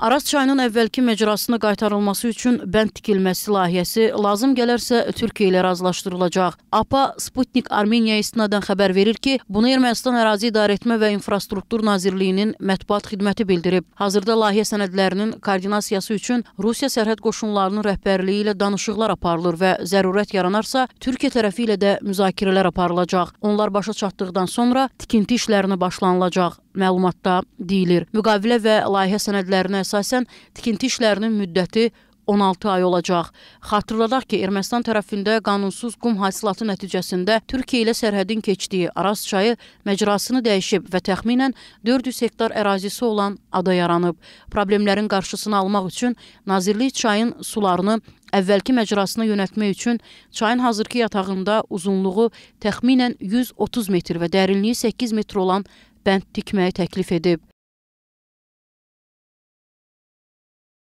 Araz çayının əvvəlki məcrasına qaytarılması üçün bənd tikilməsi layihəsi lazım gələrsə Türkiyə ilə razılaşdırılacaq. APA Sputnik Armeniya istinadən xəbər verir ki, bunu Ermənistan Ərazi İdarəetmə və İnfrastruktur Nazirliyinin mətbuat xidməti bildirib. Hazırda layihə sənədlərinin koordinasiyası üçün Rusiya sərhəd qoşunlarının rəhbərliyi ilə danışıqlar aparılır və zərurət yaranarsa Türkiyə tərəfi ilə də müzakirələr aparılacaq. Onlar başa çatdıqdan sonra tikinti işlərinə başlanılacaq. Məlumatda deyilir, müqavilə və layihə sənədlərinə əsasən tikinti işlərinin müddəti 16 ay olacaq. Xatırladaq ki, Ermənistan tərəfində qanunsuz qum hasilatı nəticəsində Türkiyə ilə sərhədin keçdiyi Araz çayı məcrasını dəyişib və təxminən 400 hektar ərazisi olan ada yaranıb. Problemlərin qarşısını almaq üçün Nazirlik çayın sularını əvvəlki məcrasına yönəltmək üçün çayın hazırki yatağında uzunluğu təxminən 130 metr və dərinliyi 8 metr olan bənd tikməyi təklif edib.